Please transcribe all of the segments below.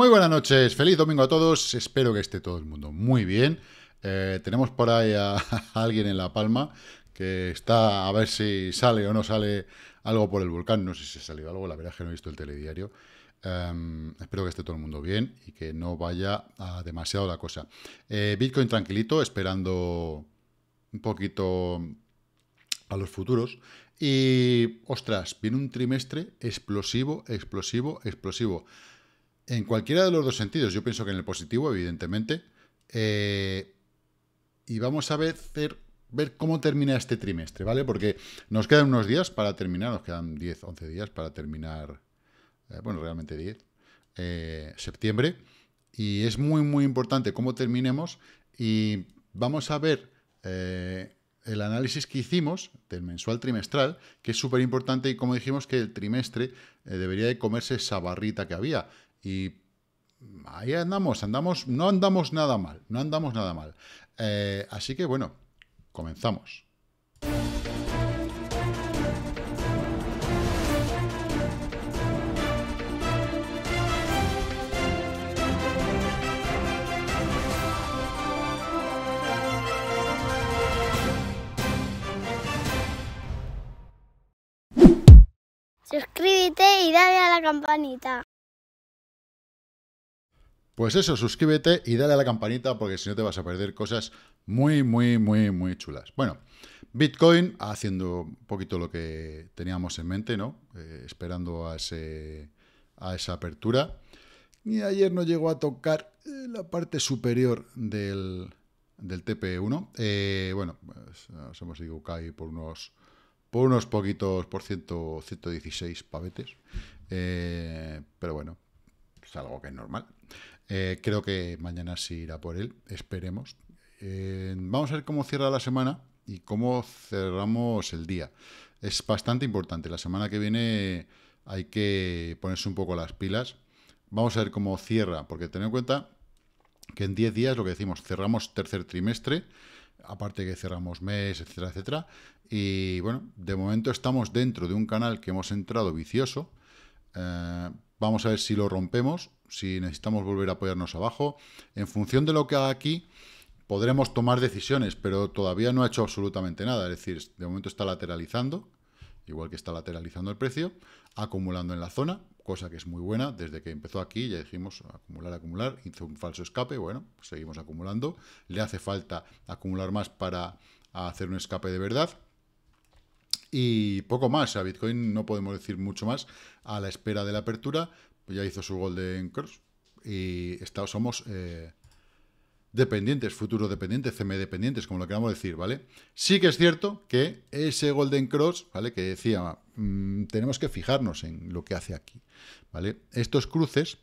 Muy buenas noches, feliz domingo a todos, espero que esté todo el mundo muy bien. Eh, tenemos por ahí a, alguien en La Palma que está a ver si sale o no sale algo por el volcán, no sé si ha salido algo, la verdad es que no he visto el telediario. Em, espero que esté todo el mundo bien y que no vaya demasiado la cosa. Eh, Bitcoin tranquilito, esperando un poquito a los futuros. Y, ostras, viene un trimestre explosivo, explosivo, explosivo en cualquiera de los dos sentidos, yo pienso que en el positivo, evidentemente, eh, y vamos a ver, cómo termina este trimestre, ¿vale? Porque nos quedan unos días para terminar, nos quedan 10, 11 días para terminar, eh, bueno, realmente 10, eh, septiembre, y es muy, muy importante cómo terminemos y vamos a ver el análisis que hicimos del mensual trimestral, que es súper importante y como dijimos que el trimestre debería de comerse esa barrita que había. Y ahí andamos, andamos, no andamos nada mal, no andamos nada mal. Eh, así que bueno, comenzamos. Suscríbete y dale a la campanita. Pues eso, suscríbete y dale a la campanita porque si no te vas a perder cosas muy, muy, muy, muy chulas. Bueno, Bitcoin haciendo un poquito lo que teníamos en mente, ¿no? Eh, esperando a, esa apertura. Y ayer no llegó a tocar eh, la parte superior del, TP1. Eh, bueno, pues nos hemos ido caí por unos por unos poquitos por 116 pavetes. pero bueno, es algo que es normal. Eh, creo que mañana sí irá por él, esperemos. Eh, vamos a ver cómo cierra la semana y cómo cerramos el día. Es bastante importante. La semana que viene hay que ponerse un poco las pilas. Vamos a ver cómo cierra, porque tened en cuenta que en 10 días, lo que decimos, cerramos tercer trimestre, aparte que cerramos mes, etcétera, etcétera. Y bueno, de momento estamos dentro de un canal que hemos entrado vicioso, eh, Vamos a ver si lo rompemos, si necesitamos volver a apoyarnos abajo. En función de lo que haga aquí, podremos tomar decisiones, pero todavía no ha hecho absolutamente nada. Es decir, de momento está lateralizando, igual que está lateralizando el precio, acumulando en la zona, cosa que es muy buena. Desde que empezó aquí ya dijimos acumular, acumular, hizo un falso escape, bueno, pues seguimos acumulando. Le hace falta acumular más para hacer un escape de verdad. Y poco más, a Bitcoin no podemos decir mucho más a la espera de la apertura. Pues ya hizo su Golden Cross y estamos somos eh, dependientes, futuro dependientes, CME dependientes, como lo queramos decir, ¿vale? Sí que es cierto que ese Golden Cross, ¿vale? Que decía, mm, tenemos que fijarnos en lo que hace aquí, ¿vale? Estos cruces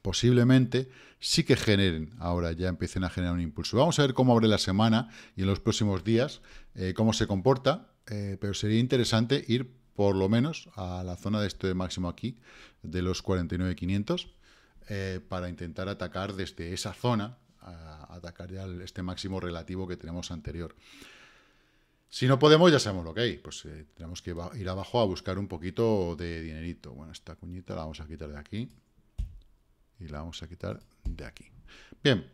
posiblemente sí que generen, ahora ya empiecen a generar un impulso. Vamos a ver cómo abre la semana y en los próximos días, eh, cómo se comporta, eh, pero sería interesante ir por lo menos a la zona de este máximo aquí, de los 49.500, eh, para intentar atacar desde esa zona, atacar ya este máximo relativo que tenemos anterior. Si no podemos, ya sabemos lo que hay. Pues eh, tenemos que ir abajo a buscar un poquito de dinerito. Bueno, esta cuñita la vamos a quitar de aquí. Y la vamos a quitar de aquí. Bien.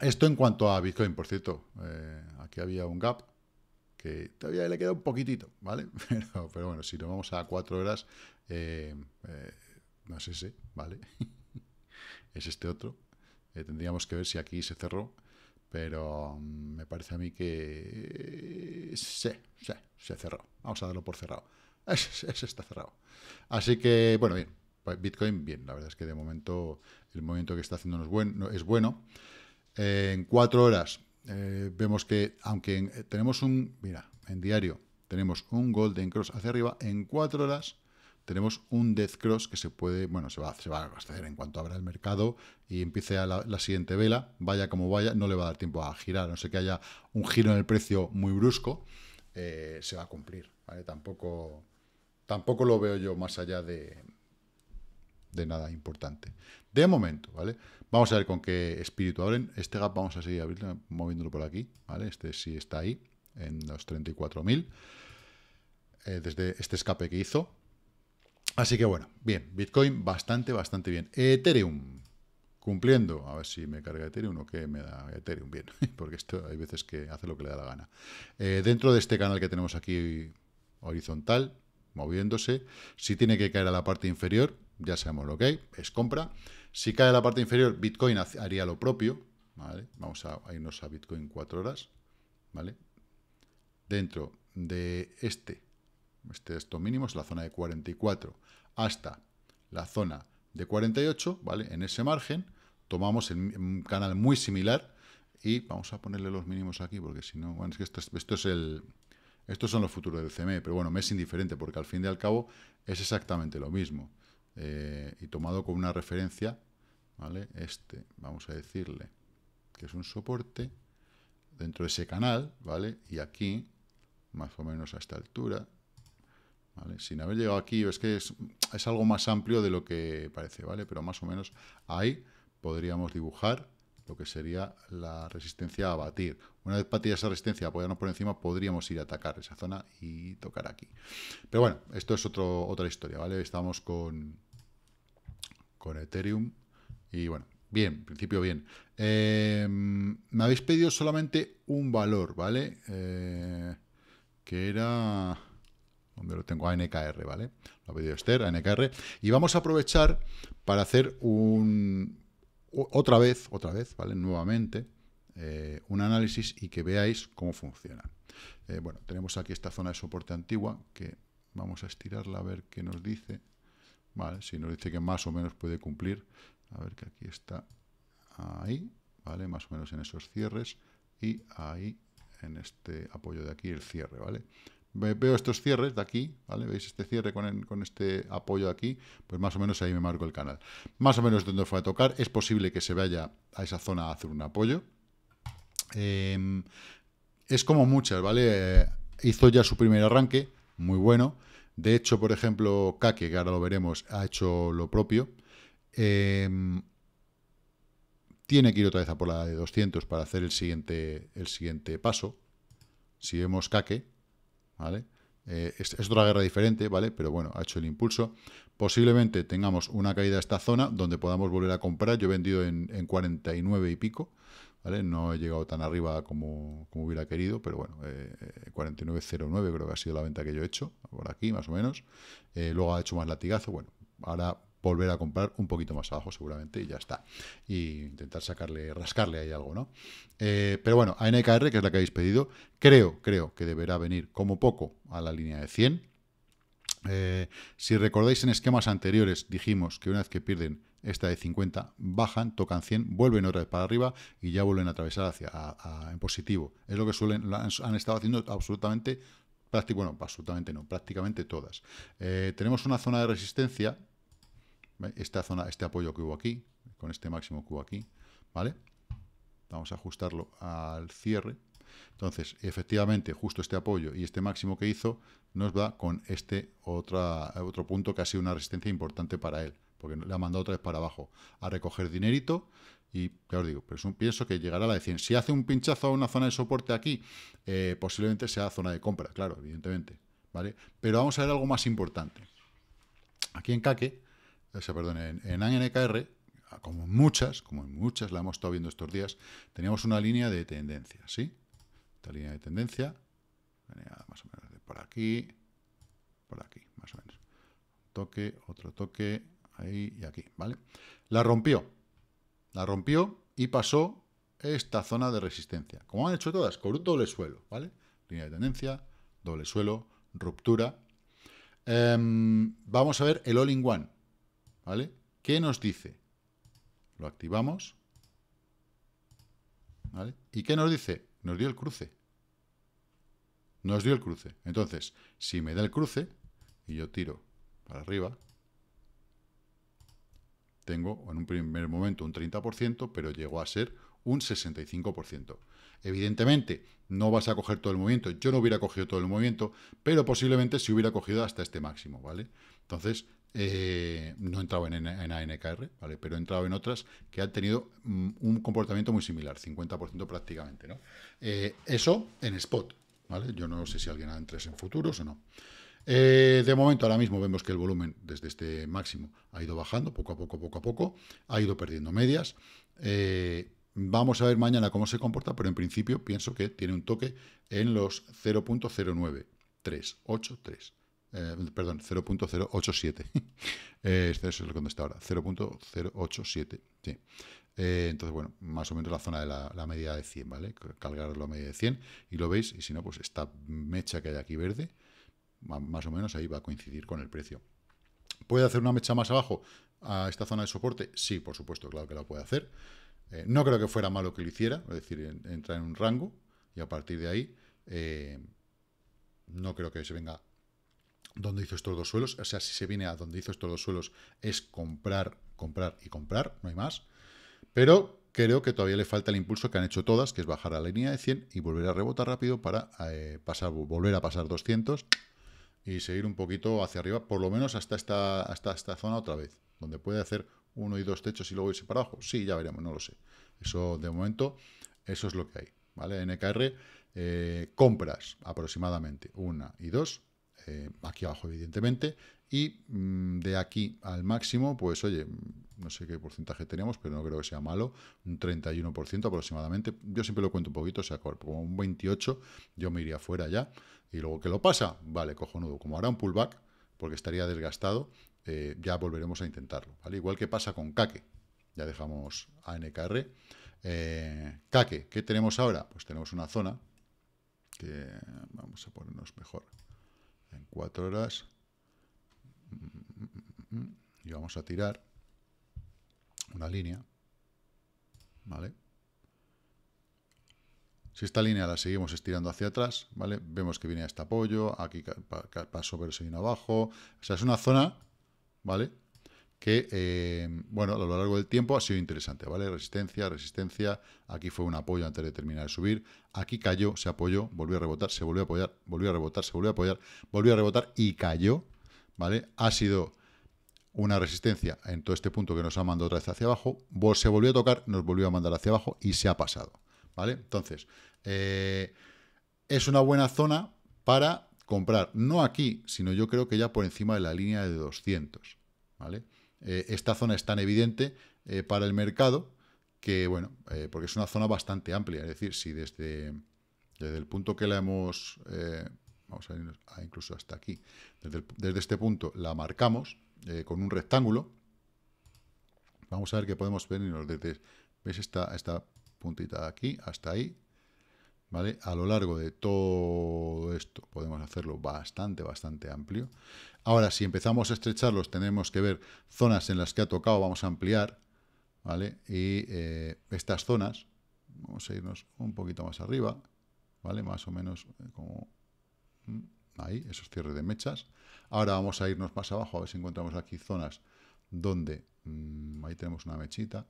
Esto en cuanto a Bitcoin, por cierto. aquí había un gap que todavía le queda un poquitito, ¿vale? Pero, bueno, si nos vamos a cuatro horas, eh, eh, no sé si... ¿vale? es este otro. Eh, tendríamos que ver si aquí se cerró, pero mm, me parece a mí que se, se, se cerró. Vamos a darlo por cerrado. Ese, está cerrado. Así que, bueno, bien. Pues Bitcoin, bien, la verdad es que de momento el movimiento que está haciendo es, es bueno. en cuatro horas eh, vemos que, aunque eh, tenemos un, mira, en diario tenemos un golden cross hacia arriba, en cuatro horas tenemos un death cross que se puede, bueno, se va, a hacer en cuanto abra el mercado y empiece a la, siguiente vela, vaya como vaya, no le va a dar tiempo a girar, no sé que haya un giro en el precio muy brusco, eh, se va a cumplir, ¿vale? Tampoco, tampoco lo veo yo más allá de, de nada importante. De momento, ¿vale? Vamos a ver con qué espíritu abren. Este gap vamos a seguir moviéndolo por aquí, Este sí está ahí, en los 34.000, eh, desde este escape que hizo. Así que bueno, bien, Bitcoin bastante, bastante bien. Ethereum, cumpliendo, a ver si me carga Ethereum o qué me da Ethereum, bien, porque esto hay veces que hace lo que le da la gana. Eh, dentro de este canal que tenemos aquí horizontal, moviéndose, si tiene que caer a la parte inferior, ya sabemos lo que hay, es compra. Si cae la parte inferior, Bitcoin haría lo propio. ¿vale? Vamos a, irnos a Bitcoin 4 horas. Dentro de este, este estos mínimos, la zona de 44 hasta la zona de 48, ¿vale? En ese margen tomamos un canal muy similar y vamos a ponerle los mínimos aquí porque si no, bueno, esto es, el, estos son los futuros del CME, pero bueno, me es indiferente porque al fin y al cabo es exactamente lo mismo. Eh, y tomado como una referencia, ¿vale? Este, vamos a decirle que es un soporte dentro de ese canal, ¿vale? Y aquí, más o menos a esta altura, ¿vale? Sin haber llegado aquí, es que es, algo más amplio de lo que parece, ¿vale? Pero más o menos ahí podríamos dibujar lo que sería la resistencia a batir. Una vez batida esa resistencia, apoyarnos por encima, podríamos ir a atacar esa zona y tocar aquí. Pero bueno, esto es otra historia, ¿vale? Estamos con, con Ethereum. Y bueno, bien, principio bien. Em, me habéis pedido solamente un valor, ¿vale? Eh, que era... donde lo tengo? ANKR, ¿vale? Lo ha pedido Esther, ANKR. Y vamos a aprovechar para hacer un... Otra vez, otra vez, ¿vale? Nuevamente, eh, un análisis y que veáis cómo funciona. Eh, bueno, tenemos aquí esta zona de soporte antigua que vamos a estirarla a ver qué nos dice si nos dice que más o menos puede cumplir, a ver que aquí está, ahí, ¿vale? Más o menos en esos cierres y ahí en este apoyo de aquí el cierre, ¿vale? Veo estos cierres de aquí, ¿vale? ¿Veis este cierre con, este apoyo de aquí? Pues más o menos ahí me marco el canal. Más o menos donde fue a tocar. Es posible que se vaya a esa zona a hacer un apoyo. Em, es como muchas, ¿vale? Eh, hizo ya su primer arranque, muy bueno. De hecho, por ejemplo, Kake, que ahora lo veremos, ha hecho lo propio. Em, tiene que ir otra vez a por la de 200 para hacer el siguiente, el siguiente paso. Si vemos Kake, ¿vale? Eh, es, otra guerra diferente, ¿vale? Pero bueno, ha hecho el impulso. Posiblemente tengamos una caída a esta zona donde podamos volver a comprar. Yo he vendido en, en 49 y pico. No he llegado tan arriba como, hubiera querido, pero bueno, 49.09 eh, eh, creo que ha sido la venta que yo he hecho, por aquí más o menos. Eh, luego ha hecho más latigazo, bueno, ahora volver a comprar un poquito más abajo seguramente y ya está. Y intentar sacarle, rascarle ahí algo, ¿no? pero bueno, ANKR, que es la que habéis pedido, creo, creo que deberá venir como poco a la línea de 100, eh, si recordáis en esquemas anteriores dijimos que una vez que pierden esta de 50, bajan, tocan 100, vuelven otra vez para arriba y ya vuelven a atravesar hacia en positivo. Es lo que suelen han, estado haciendo absolutamente, práctico, bueno, absolutamente no, prácticamente todas. Eh, tenemos una zona de resistencia, esta zona, este apoyo que hubo aquí, con este máximo que hubo aquí, ¿vale? Vamos a ajustarlo al cierre. Entonces, efectivamente, justo este apoyo y este máximo que hizo nos va con este otra, otro punto que ha sido una resistencia importante para él, porque le ha mandado otra vez para abajo a recoger dinerito y ya digo, pero un, pienso que llegará a la de 100. Si hace un pinchazo a una zona de soporte aquí, eh, posiblemente sea zona de compra, claro, evidentemente. ¿vale? Pero vamos a ver algo más importante. Aquí en Caque, o eh, sea, perdón, en, ANKR, como en muchas, como en muchas la hemos estado viendo estos días, teníamos una línea de tendencia, ¿sí? línea de tendencia. por aquí, por aquí, más o menos. Toque, otro toque, ahí y aquí, ¿vale? La rompió. La rompió y pasó esta zona de resistencia. Como han hecho todas, con un doble suelo, ¿vale? Línea de tendencia, doble suelo, ruptura. Em, vamos a ver el all-in-one, ¿vale? ¿Qué nos dice? Lo activamos. ¿Y qué nos dice? Nos dio el cruce. No os dio el cruce. Entonces, si me da el cruce y yo tiro para arriba, tengo en un primer momento un 30%, pero llegó a ser un 65%. Evidentemente, no vas a coger todo el movimiento. Yo no hubiera cogido todo el movimiento, pero posiblemente si hubiera cogido hasta este máximo, ¿vale? Entonces, eh, no he entrado en, en, ANKR, ¿vale? Pero he entrado en otras que han tenido mm, un comportamiento muy similar, 50% prácticamente, ¿no? Eh, eso en spot. Yo no sé si alguien ha en en futuros o no. Eh, de momento, ahora mismo vemos que el volumen desde este máximo ha ido bajando poco a poco, poco a poco, ha ido perdiendo medias. Eh, vamos a ver mañana cómo se comporta, pero en principio pienso que tiene un toque en los 0.09383. Eh, perdón, 0.087. este es el que ahora, 0.087. Sí. Eh, entonces, bueno, más o menos la zona de la, media medida de 100, ¿vale? Cargarlo a media de 100 y lo veis, y si no, pues esta mecha que hay aquí verde, más o menos ahí va a coincidir con el precio. ¿Puede hacer una mecha más abajo a esta zona de soporte? Sí, por supuesto, claro que la puede hacer. Eh, no creo que fuera malo que lo hiciera, es decir, entrar en un rango y a partir de ahí eh, no creo que se venga donde hizo estos dos suelos. O sea, si se viene a donde hizo estos dos suelos es comprar, comprar y comprar, no hay más. Pero creo que todavía le falta el impulso que han hecho todas, que es bajar a la línea de 100 y volver a rebotar rápido para eh, pasar, volver a pasar 200 y seguir un poquito hacia arriba, por lo menos hasta esta, hasta zona otra vez, donde puede hacer uno y dos techos y luego irse para abajo. Sí, ya veremos, no lo sé. Eso de momento, eso es lo que hay. ¿vale? NKR, eh, compras aproximadamente una y dos, eh, aquí abajo evidentemente, y mm, de aquí al máximo, pues oye, mm, no sé qué porcentaje tenemos, pero no creo que sea malo, un 31% aproximadamente, yo siempre lo cuento un poquito, o sea, como un 28 yo me iría fuera ya, y luego ¿qué lo pasa, vale, cojonudo, como hará un pullback, porque estaría desgastado, eh, ya volveremos a intentarlo, Igual que pasa con Kake, ya dejamos ANKR, eh, Kake, ¿qué tenemos ahora? Pues tenemos una zona que vamos a ponernos mejor en cuatro horas y vamos a tirar una línea, ¿vale? Si esta línea la seguimos estirando hacia atrás, ¿vale? Vemos que viene este apoyo, aquí pasó pero se viene abajo. O sea, es una zona, ¿vale? que, eh, bueno, a lo largo del tiempo ha sido interesante, ¿vale? Resistencia, resistencia, aquí fue un apoyo antes de terminar de subir, aquí cayó, se apoyó, volvió a rebotar, se volvió a apoyar, volvió a rebotar, se volvió a apoyar, volvió a rebotar y cayó, ¿vale? Ha sido una resistencia en todo este punto que nos ha mandado otra vez hacia abajo, se volvió a tocar, nos volvió a mandar hacia abajo y se ha pasado, ¿vale? Entonces, eh, es una buena zona para comprar, no aquí, sino yo creo que ya por encima de la línea de 200, ¿vale? Eh, esta zona es tan evidente eh, para el mercado que, bueno, eh, porque es una zona bastante amplia. Es decir, si desde, el punto que la hemos, vamos a ir ah, incluso hasta aquí, desde, este punto la marcamos con un rectángulo, vamos a ver que podemos venirnos desde, ves esta, esta puntita de aquí hasta ahí? A lo largo de todo esto podemos hacerlo bastante, bastante amplio. Ahora, si empezamos a estrecharlos, tenemos que ver zonas en las que ha tocado, vamos a ampliar, ¿vale? Y eh, estas zonas, vamos a irnos un poquito más arriba, ¿vale? Más o menos eh, como... Mm, ahí, esos cierres de mechas. Ahora vamos a irnos más abajo, a ver si encontramos aquí zonas donde... Mm, ahí tenemos una mechita,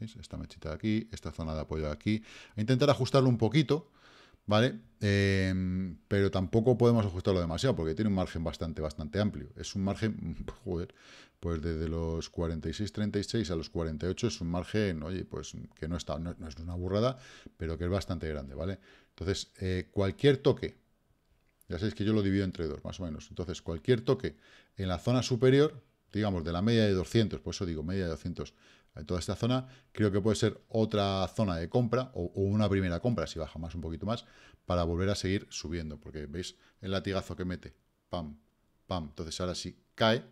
¿veis? Esta mechita de aquí, esta zona de apoyo de aquí. A intentar ajustarlo un poquito, ¿vale? Em, pero tampoco podemos ajustarlo demasiado porque tiene un margen bastante, bastante amplio. Es un margen, joder, pues desde los 46, 36 a los 48 es un margen, oye, pues que no, está, no, es una burrada, pero que es bastante grande, ¿vale? Entonces, eh, cualquier toque, ya sabéis que yo lo divido entre dos, más o menos. Entonces, cualquier toque en la zona superior, digamos, de la media de 200, por eso digo media de 200, toda esta zona, creo que puede ser otra zona de compra o, una primera compra, si baja más un poquito más, para volver a seguir subiendo, porque veis el latigazo que mete, pam, pam, entonces ahora sí cae,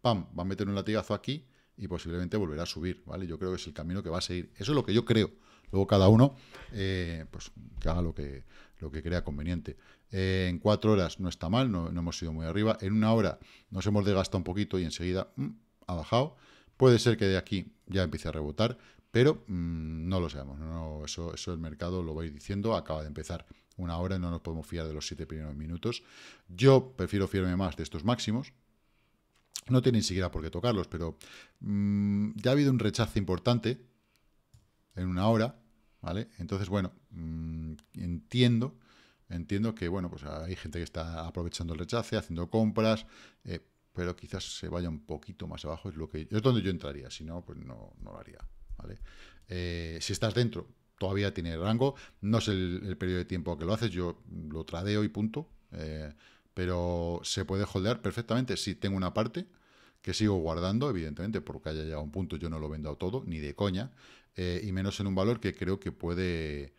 pam, va a meter un latigazo aquí y posiblemente volverá a subir, ¿vale? Yo creo que es el camino que va a seguir, eso es lo que yo creo, luego cada uno eh, pues que haga lo que, lo que crea conveniente. Eh, en cuatro horas no está mal, no, hemos ido muy arriba, en una hora nos hemos desgastado un poquito y enseguida mm, ha bajado, Puede ser que de aquí ya empiece a rebotar, pero mm, no lo sabemos. eso, el mercado lo va diciendo, acaba de empezar una hora y no nos podemos fiar de los siete primeros minutos. Yo prefiero fiarme más de estos máximos. No tiene ni siquiera por qué tocarlos, pero mm, ya ha habido un rechazo importante en una hora, ¿vale? Entonces, bueno, mm, entiendo, entiendo que, bueno, pues hay gente que está aprovechando el rechace, haciendo compras, eh, pero quizás se vaya un poquito más abajo, es, lo que, es donde yo entraría, si no, pues no, lo haría. Eh, si estás dentro, todavía tiene rango, no es el, periodo de tiempo que lo haces, yo lo tradeo y punto, eh, pero se puede holdear perfectamente si tengo una parte que sigo guardando, evidentemente, porque haya llegado un punto, yo no lo vendo todo, ni de coña, eh, y menos en un valor que creo que puede,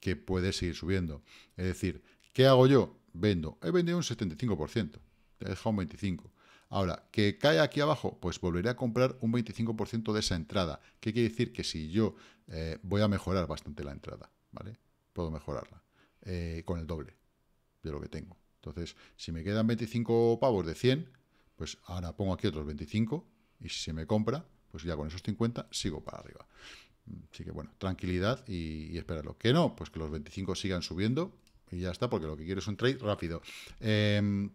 que puede seguir subiendo. Es decir, ¿qué hago yo? Vendo. He vendido un 75%, he dejado un 25%. Ahora, ¿que cae aquí abajo? Pues volveré a comprar un 25% de esa entrada. ¿Qué quiere decir? Que si yo eh, voy a mejorar bastante la entrada, ¿vale? Puedo mejorarla eh, con el doble de lo que tengo. Entonces, si me quedan 25 pavos de 100, pues ahora pongo aquí otros 25 y si se me compra, pues ya con esos 50 sigo para arriba. Así que bueno, tranquilidad y, y lo Que no, pues que los 25 sigan subiendo y ya está, porque lo que quiero es un trade rápido. Em,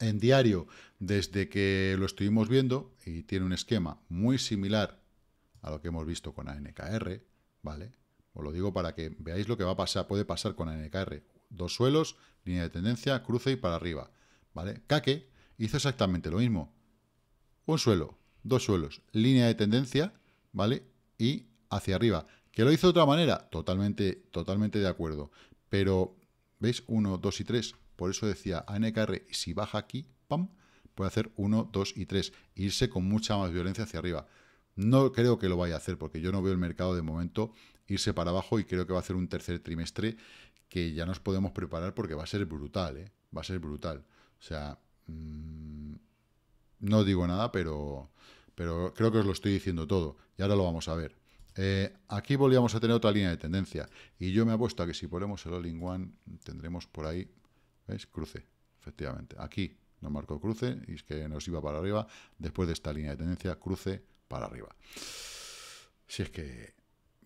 en diario desde que lo estuvimos viendo y tiene un esquema muy similar a lo que hemos visto con ANKR, ¿vale? Os lo digo para que veáis lo que va a pasar, puede pasar con ANKR. Dos suelos, línea de tendencia, cruce y para arriba, ¿vale? Kake hizo exactamente lo mismo. Un suelo, dos suelos, línea de tendencia, ¿vale? Y hacia arriba. ¿Que lo hizo de otra manera? Totalmente, totalmente de acuerdo. Pero, ¿veis? Uno, dos y tres por eso decía ANKR, si baja aquí, ¡pam!, puede hacer 1, 2 y 3, irse con mucha más violencia hacia arriba. No creo que lo vaya a hacer, porque yo no veo el mercado de momento irse para abajo y creo que va a hacer un tercer trimestre que ya nos podemos preparar porque va a ser brutal, ¿eh? Va a ser brutal. O sea, mm, no digo nada, pero, pero creo que os lo estoy diciendo todo y ahora lo vamos a ver. Eh, aquí volvíamos a tener otra línea de tendencia y yo me apuesto a que si ponemos el all one tendremos por ahí ¿Veis? Cruce, efectivamente. Aquí nos marcó cruce y es que nos iba para arriba. Después de esta línea de tendencia, cruce para arriba. Si es que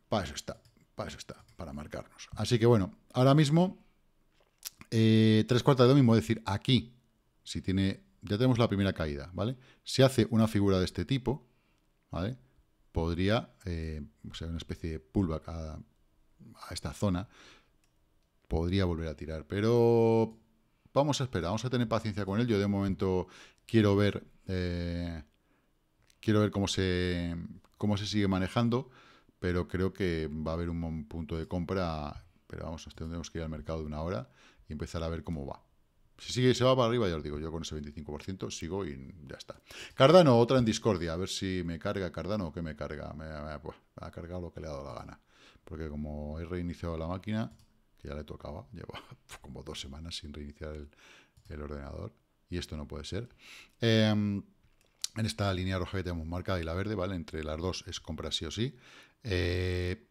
para eso está, para eso está, para marcarnos. Así que bueno, ahora mismo, eh, tres cuartas de lo mismo, es decir, aquí, si tiene, ya tenemos la primera caída, ¿vale? Si hace una figura de este tipo, ¿vale? Podría, eh, o sea, una especie de pullback a esta zona, podría volver a tirar, pero Vamos a esperar, vamos a tener paciencia con él. Yo de momento quiero ver, eh, quiero ver cómo se, cómo se sigue manejando, pero creo que va a haber un, punto de compra, pero vamos, tendremos que ir al mercado de una hora y empezar a ver cómo va. Si sigue, se va para arriba, ya os digo, yo con ese 25% sigo y ya está. Cardano, otra en discordia, a ver si me carga Cardano o qué me carga. Pues, ha cargado lo que le ha dado la gana, porque como he reiniciado la máquina, que ya le tocaba, lleva como dos semanas sin reiniciar el, ordenador, y esto no puede ser. Em, en esta línea roja que tenemos marcada y la verde, ¿vale? Entre las dos es compra sí o sí. Eh,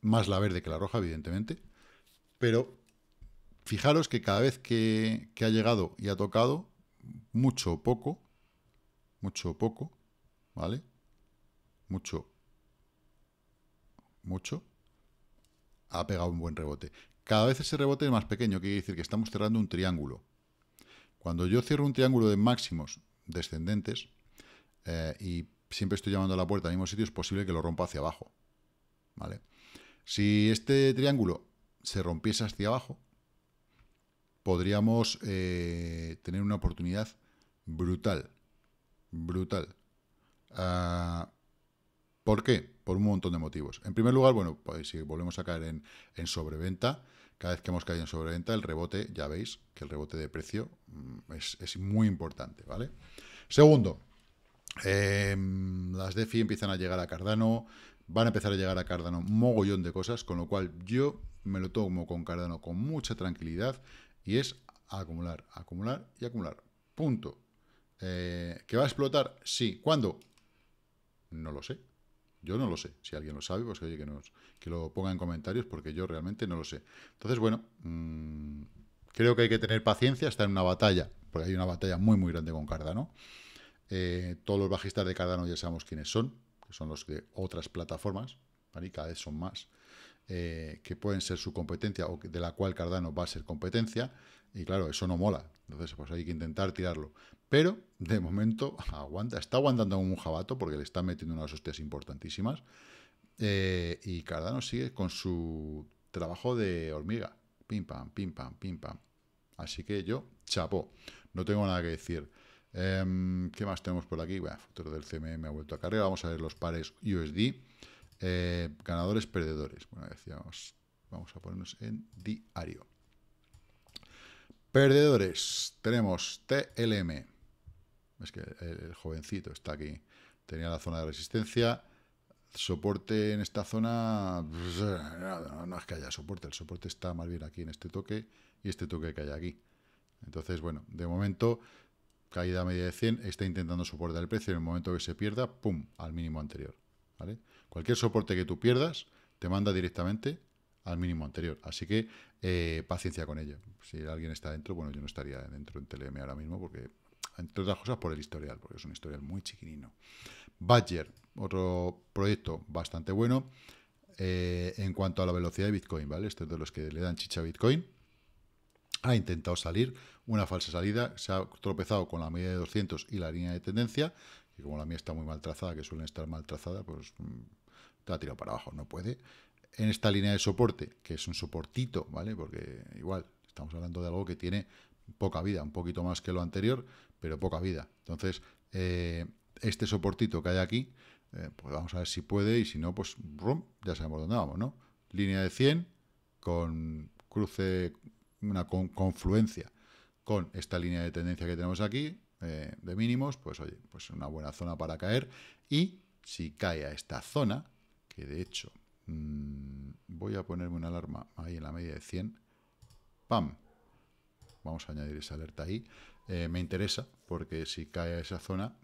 más la verde que la roja, evidentemente. Pero fijaros que cada vez que, que ha llegado y ha tocado, mucho o poco, mucho o poco, ¿vale? Mucho, mucho, ha pegado un buen rebote. Cada vez ese rebote es más pequeño, quiere decir que estamos cerrando un triángulo. Cuando yo cierro un triángulo de máximos descendentes eh, y siempre estoy llamando a la puerta al mismo sitio, es posible que lo rompa hacia abajo. ¿Vale? Si este triángulo se rompiese hacia abajo, podríamos eh, tener una oportunidad brutal. Brutal. Ah, ¿Por qué? Por un montón de motivos. En primer lugar, bueno, pues si volvemos a caer en sobreventa, cada vez que hemos caído en sobreventa, el rebote, ya veis que el rebote de precio mm, es, muy importante, ¿vale? Segundo, em, las DeFi empiezan a llegar a Cardano, van a empezar a llegar a Cardano mogollón de cosas, con lo cual yo me lo tomo con Cardano con mucha tranquilidad y es acumular, acumular y acumular. Punto. Eh, ¿Que va a explotar? Sí. ¿Cuándo? No lo sé. Yo no lo sé. Si alguien lo sabe, pues oye, que, nos, lo ponga en comentarios porque yo realmente no lo sé. Entonces, bueno, mm, creo que hay que tener paciencia hasta en una batalla, porque hay una batalla muy, muy grande con Cardano. Eh, todos los bajistas de Cardano ya sabemos quiénes son, que son los de otras plataformas, y cada vez son más. Eh, que pueden ser su competencia o de la cual Cardano va a ser competencia. Y claro, eso no mola. Entonces, pues hay que intentar tirarlo. Pero, de momento, aguanta. Está aguantando un jabato porque le está metiendo unas hostias importantísimas. Eh, y Cardano sigue con su trabajo de hormiga. Pim, pam, pim, pam, pim, pam. Así que yo, chapo. No tengo nada que decir. Em, ¿Qué más tenemos por aquí? Bueno, futuro del CME me ha vuelto a carrera. Vamos a ver los pares USD. Eh, ganadores, perdedores. Bueno, decíamos, vamos a ponernos en diario. Perdedores. Tenemos TLM. Es que el, jovencito está aquí. Tenía la zona de resistencia soporte en esta zona, pues, eh, no, es que haya soporte, el soporte está más bien aquí en este toque y este toque que hay aquí. Entonces, bueno, de momento, caída media de 100, está intentando soportar el precio, en el momento que se pierda, pum, al mínimo anterior, ¿vale? Cualquier soporte que tú pierdas te manda directamente al mínimo anterior. Así que eh, paciencia con ello. Si alguien está dentro, bueno, yo no estaría dentro en TLM ahora mismo porque, entre otras cosas, por el historial, porque es un historial muy chiquinino. Badger, otro proyecto bastante bueno eh, en cuanto a la velocidad de Bitcoin, ¿vale? Este es de los que le dan chicha a Bitcoin. Ha intentado salir, una falsa salida, se ha tropezado con la media de 200 y la línea de tendencia, y como la mía está muy mal trazada, que suelen estar mal trazadas, pues mm, la ha tirado para abajo, no puede. En esta línea de soporte, que es un soportito, ¿vale? Porque igual, estamos hablando de algo que tiene poca vida, un poquito más que lo anterior, pero poca vida. Entonces, eh, este soportito que hay aquí, eh, pues vamos a ver si puede y si no, pues ya sabemos dónde vamos, ¿no? Línea de 100 con cruce, una confluencia con esta línea de tendencia que tenemos aquí, eh, de mínimos, pues oye, pues una buena zona para caer y si cae a esta zona, de hecho mm, voy a ponerme una alarma ahí en la media de 100. ¡Pam! Vamos a añadir esa alerta ahí. Eh, me interesa porque si cae a esa zona,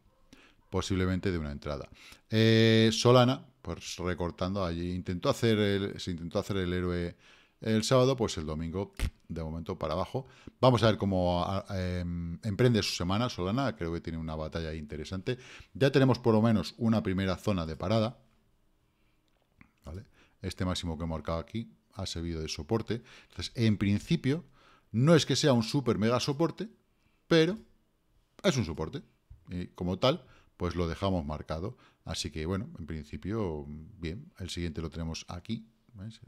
posiblemente de una entrada. Eh, Solana, pues recortando allí, intentó hacer el, se intentó hacer el héroe el sábado, pues el domingo, de momento para abajo. Vamos a ver cómo em, emprende su semana Solana, creo que tiene una batalla interesante. Ya tenemos por lo menos una primera zona de parada, ¿vale? Este máximo que he marcado aquí ha servido de soporte. Entonces, en principio, no es que sea un super mega soporte, pero es un soporte. como tal, pues lo dejamos marcado. Así que, bueno, en principio, bien. El siguiente lo tenemos aquí.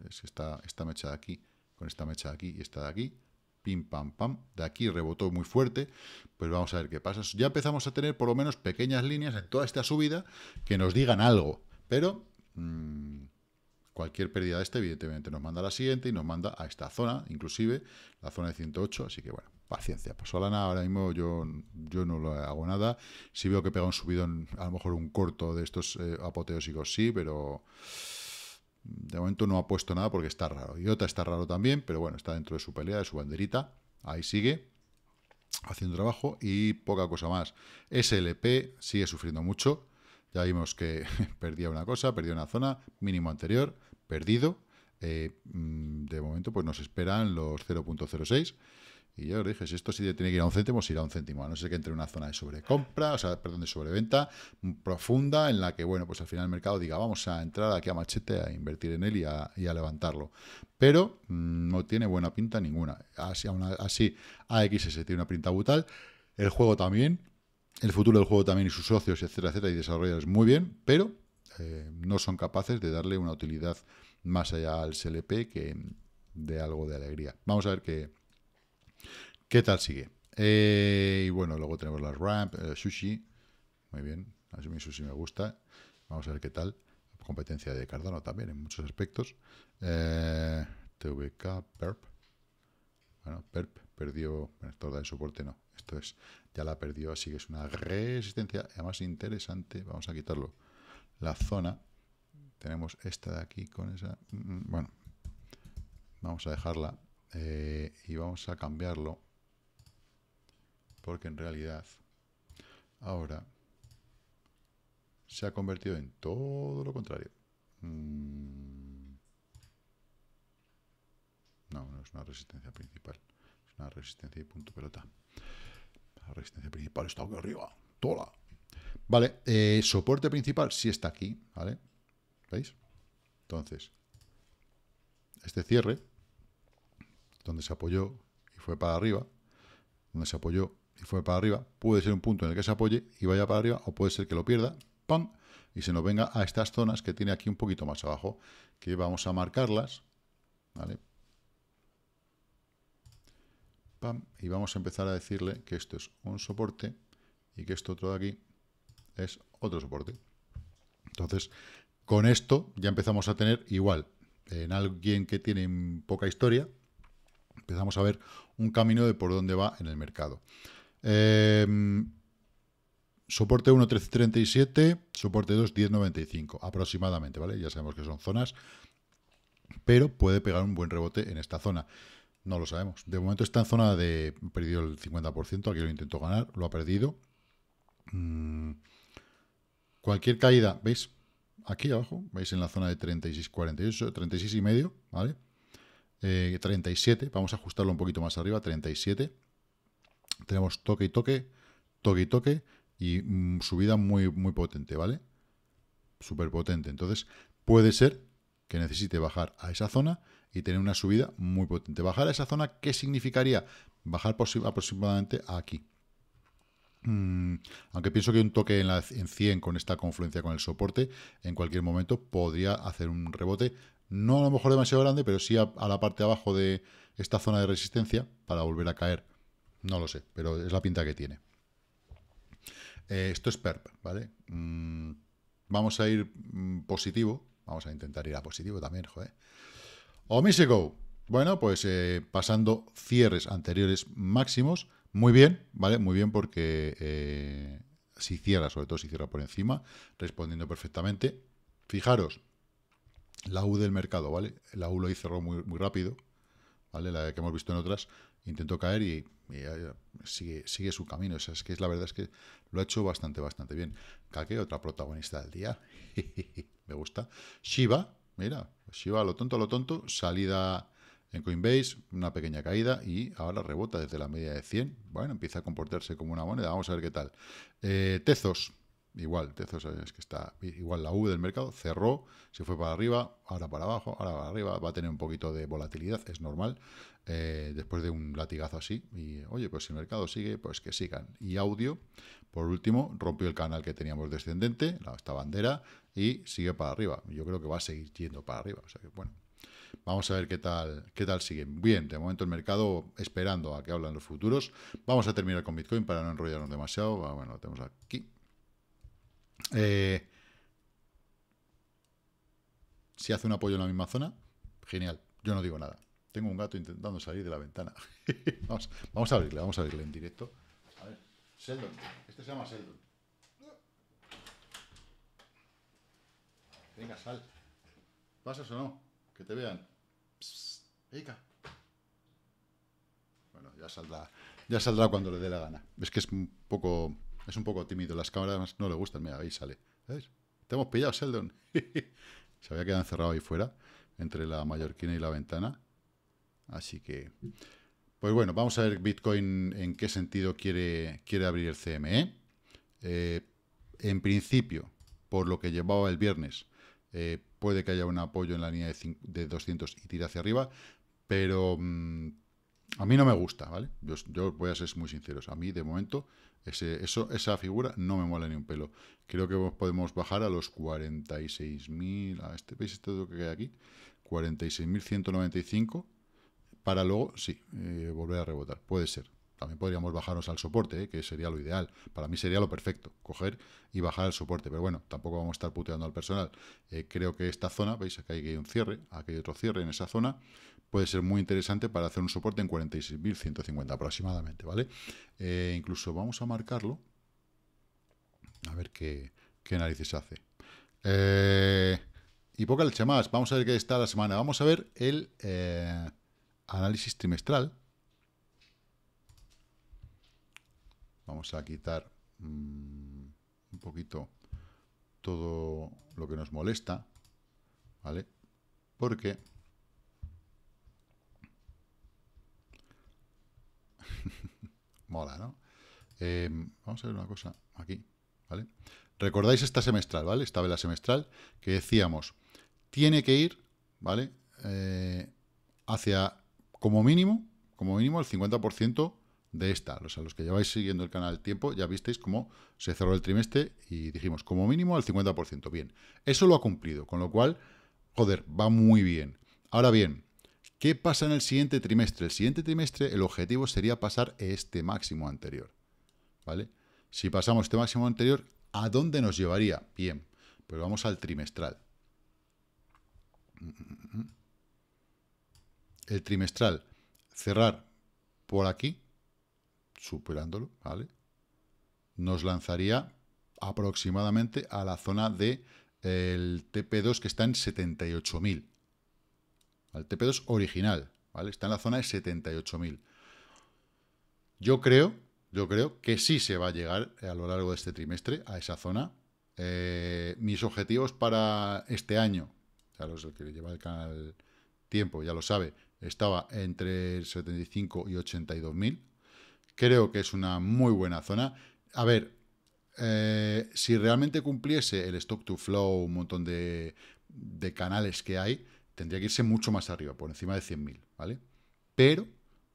Es esta, mecha de aquí, con esta mecha de aquí y esta de aquí. Pim, pam, pam. De aquí rebotó muy fuerte. Pues vamos a ver qué pasa. Ya empezamos a tener por lo menos pequeñas líneas en toda esta subida que nos digan algo. Pero... Mm, Cualquier pérdida de este, evidentemente, nos manda a la siguiente y nos manda a esta zona, inclusive la zona de 108. Así que, bueno, paciencia. Pues Solana ahora mismo yo, yo no lo hago nada. Si veo que pega un subido a lo mejor un corto de estos eh, apoteósicos, sí, pero... De momento no ha puesto nada porque está raro. otra está raro también, pero bueno, está dentro de su pelea, de su banderita. Ahí sigue haciendo trabajo y poca cosa más. SLP sigue sufriendo mucho. Ya vimos que perdía una cosa, perdía una zona, mínimo anterior perdido. Eh, mm, de momento, pues nos esperan los 0.06. Y yo os dije, si esto sí tiene que ir a un céntimo, si irá a un céntimo. A no ser que entre una zona de sobrecompra, o sea, perdón, de sobreventa mm, profunda, en la que, bueno, pues al final el mercado diga, vamos a entrar aquí a machete, a invertir en él y a, levantarlo. Pero mm, no tiene buena pinta ninguna. Así, así, AXS tiene una pinta brutal. El juego también, el futuro del juego también y sus socios, etcétera, etcétera, y es muy bien, pero eh, no son capaces de darle una utilidad más allá al SLP que de algo de alegría. Vamos a ver qué, qué tal sigue. Eh, y bueno, luego tenemos las ramp, eh, sushi, muy bien, a mí sushi me gusta, vamos a ver qué tal. Competencia de Cardano también en muchos aspectos. TVK, PERP, bueno, PERP perdió, bueno, de soporte no, esto es, ya la perdió, así que es una resistencia, además interesante, vamos a quitarlo la zona. Tenemos esta de aquí con esa... Mm, bueno, vamos a dejarla eh, y vamos a cambiarlo porque en realidad ahora se ha convertido en todo lo contrario. Mm. No, no es una resistencia principal. Es una resistencia y punto pelota. La resistencia principal está aquí arriba. ¡Tola! Vale, eh, soporte principal sí está aquí, ¿vale? ¿Veis? Entonces, este cierre, donde se apoyó y fue para arriba, donde se apoyó y fue para arriba, puede ser un punto en el que se apoye y vaya para arriba, o puede ser que lo pierda, ¡pam! Y se nos venga a estas zonas que tiene aquí un poquito más abajo, que vamos a marcarlas, ¿vale? ¡Pam! Y vamos a empezar a decirle que esto es un soporte y que esto otro de aquí es otro soporte. Entonces, con esto ya empezamos a tener igual, en alguien que tiene poca historia, empezamos a ver un camino de por dónde va en el mercado. Em, soporte 1, 1337, soporte 2, 1095, aproximadamente, ¿vale? Ya sabemos que son zonas, pero puede pegar un buen rebote en esta zona. No lo sabemos. De momento está en zona de... perdido el 50%, aquí lo intentó ganar, lo ha perdido. Mm, Cualquier caída, ¿veis? Aquí abajo, veis en la zona de 36, 48, 36 y medio, ¿vale? 37, eh, vamos a ajustarlo un poquito más arriba, 37. Tenemos toque y toque, toque y toque, y mm, subida muy, muy potente, ¿vale? Súper potente. Entonces, puede ser que necesite bajar a esa zona y tener una subida muy potente. Bajar a esa zona, ¿qué significaría? Bajar aproximadamente aquí. Mm, aunque pienso que un toque en, en 100 con esta confluencia con el soporte, en cualquier momento podría hacer un rebote, no a lo mejor demasiado grande, pero sí a, la parte de abajo de esta zona de resistencia para volver a caer. No lo sé, pero es la pinta que tiene. Eh, esto es PERP, ¿vale? Mm, vamos a ir mm, positivo. Vamos a intentar ir a positivo también, joder. Omisego. Bueno, pues eh, pasando cierres anteriores máximos, muy bien, ¿vale? Muy bien porque eh, si cierra, sobre todo si cierra por encima, respondiendo perfectamente. Fijaros, la U del mercado, ¿vale? La U lo hizo cerró muy, muy rápido, ¿vale? La que hemos visto en otras, intentó caer y, eh, sigue, su camino. es que es, la verdad es que lo ha hecho bastante, bastante bien. Kake, otra protagonista del día. Me gusta. Shiva, mira, Shiva, lo tonto, lo tonto, salida en Coinbase, una pequeña caída y ahora rebota desde la media de 100. Bueno, empieza a comportarse como una moneda, vamos a ver qué tal. Eh, Tezos, igual, Tezos es que está igual la U del mercado, cerró, se fue para arriba, ahora para abajo, ahora para arriba, va a tener un poquito de volatilidad, es normal, eh, después de un latigazo así, y oye, pues si el mercado sigue, pues que sigan. Y audio, por último, rompió el canal que teníamos descendente, esta bandera, y sigue para arriba, yo creo que va a seguir yendo para arriba, o sea que bueno. Vamos a ver qué tal, qué tal sigue. Bien, de momento el mercado esperando a que hablan los futuros. Vamos a terminar con Bitcoin para no enrollarnos demasiado. Ah, bueno, lo tenemos aquí. Eh, si hace un apoyo en la misma zona, genial. Yo no digo nada. Tengo un gato intentando salir de la ventana. vamos, a abrirle, vamos a abrirle en directo. A ver, Seldon. Este se llama Seldon. Venga, sal. ¿Pasas o no? Que te vean. Bueno, ya saldrá, ya saldrá cuando le dé la gana. Es que es un poco, es un poco tímido. Las cámaras no le gustan. Mira, ahí sale. Te hemos pillado, Sheldon. Se había quedado encerrado ahí fuera, entre la mallorquina y la ventana. Así que, pues bueno, vamos a ver Bitcoin en qué sentido quiere, quiere abrir el CME. Eh, en principio, por lo que llevaba el viernes, eh, puede que haya un apoyo en la línea de, 200 y tira hacia arriba, pero mm, a mí no me gusta, ¿vale? Yo, voy a ser muy sincero A mí, de momento, eso, esa figura no me mola ni un pelo. Creo que podemos bajar a los 46.000... Este, ¿Veis esto que queda aquí? 46.195 para luego, sí, eh, volver a rebotar. Puede ser. También podríamos bajarnos al soporte, ¿eh? que sería lo ideal. Para mí sería lo perfecto, coger y bajar al soporte. Pero bueno, tampoco vamos a estar puteando al personal. Eh, creo que esta zona, veis, aquí hay un cierre, aquí hay otro cierre en esa zona, puede ser muy interesante para hacer un soporte en 46.150 aproximadamente, ¿vale? Eh, incluso vamos a marcarlo. A ver qué, qué narices hace. y poca leche más. Vamos a ver qué está la semana. Vamos a ver el análisis trimestral Vamos a quitar mm, un poquito todo lo que nos molesta, ¿vale? Porque... Mola, ¿no? Em, vamos a ver una cosa aquí, ¿vale? Recordáis esta semestral, ¿vale? Esta vela semestral que decíamos, tiene que ir, ¿vale? Eh, hacia, como mínimo, como mínimo el 50% de esta. los que lleváis siguiendo el canal tiempo, ya visteis cómo se cerró el trimestre y dijimos, como mínimo, al 50%. Bien, eso lo ha cumplido, con lo cual, joder, va muy bien. Ahora bien, ¿qué pasa en el siguiente trimestre? El siguiente trimestre, el objetivo sería pasar este máximo anterior, ¿vale? Si pasamos este máximo anterior, ¿a dónde nos llevaría? Bien, pero pues vamos al trimestral. El trimestral, cerrar por aquí, superándolo, ¿vale? Nos lanzaría aproximadamente a la zona de el TP2 que está en 78.000. Al TP2 original, ¿vale? Está en la zona de 78.000. Yo creo, yo creo que sí se va a llegar eh, a lo largo de este trimestre a esa zona. Eh, mis objetivos para este año, ya los que lleva el canal tiempo, ya lo sabe, estaba entre 75 y 82.000. Creo que es una muy buena zona. A ver, eh, si realmente cumpliese el stock to flow, un montón de, canales que hay, tendría que irse mucho más arriba, por encima de 100.000, ¿vale? Pero,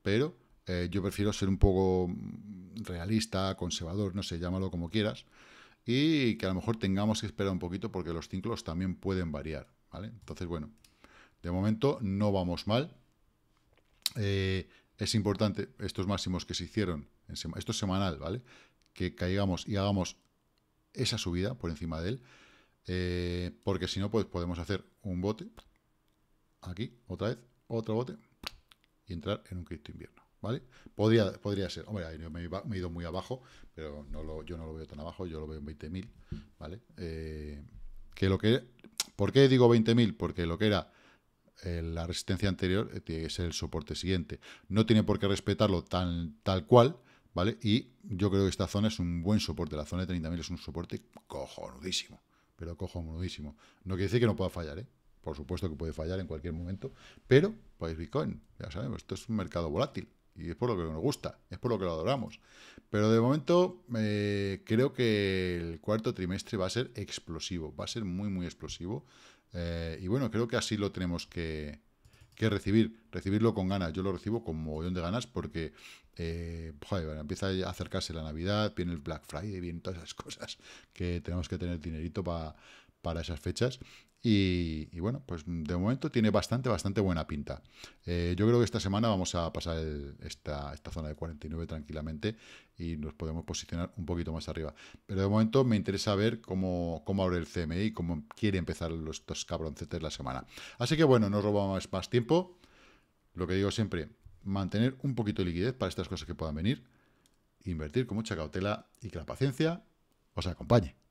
pero, eh, yo prefiero ser un poco mm, realista, conservador, no sé, llámalo como quieras, y que a lo mejor tengamos que esperar un poquito porque los ciclos también pueden variar, ¿vale? Entonces, bueno, de momento no vamos mal. Eh, es importante estos máximos que se hicieron, en esto es semanal, ¿vale? Que caigamos y hagamos esa subida por encima de él, eh, porque si no, pues podemos hacer un bote, aquí, otra vez, otro bote, y entrar en un cripto invierno, ¿vale? Podría, podría ser, hombre, me, he ido muy abajo, pero no lo, yo no lo veo tan abajo, yo lo veo en 20.000, ¿vale? Eh, que lo que, ¿Por qué digo 20.000? Porque lo que era eh, la resistencia anterior eh, tiene que ser el soporte siguiente. No tiene por qué respetarlo tal cual, ¿vale? Y yo creo que esta zona es un buen soporte. La zona de 30.000 es un soporte cojonudísimo, pero cojonudísimo. No quiere decir que no pueda fallar, ¿eh? Por supuesto que puede fallar en cualquier momento, pero, pues Bitcoin, ya sabemos, esto es un mercado volátil y es por lo que nos gusta, es por lo que lo adoramos. Pero de momento eh, creo que el cuarto trimestre va a ser explosivo, va a ser muy, muy explosivo. Eh, y bueno, creo que así lo tenemos que, recibir, recibirlo con ganas. Yo lo recibo con mogollón de ganas porque eh, empieza a acercarse la Navidad, viene el Black Friday, vienen todas esas cosas que tenemos que tener dinerito para para esas fechas y, bueno, pues de momento tiene bastante, bastante buena pinta. Eh, yo creo que esta semana vamos a pasar esta, zona de 49 tranquilamente y nos podemos posicionar un poquito más arriba. Pero de momento me interesa ver cómo, abre el CMI, cómo quiere empezar los, estos cabroncetes la semana. Así que bueno, no robamos más tiempo. Lo que digo siempre, mantener un poquito de liquidez para estas cosas que puedan venir, invertir con mucha cautela y que la paciencia os acompañe.